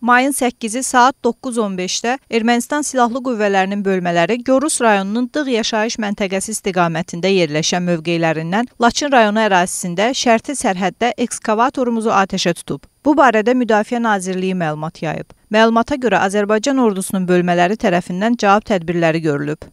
Mayın 8-i saat 9:15-də Ermənistan silahlı qüvvələrinin bölmələri Gorus rayonunun Dığ yaşayış məntəqəsi istiqamətində yerləşən mövqelərindən Laçın rayonu ərazisində şərti sərhəddə ekskavatorumuzu atəşə tutub. Bu barədə Müdafiə Nazirliyi məlumat yayıb. Məlumata görə Azərbaycan ordusunun bölmələri tərəfindən cavab tədbirləri görülüb.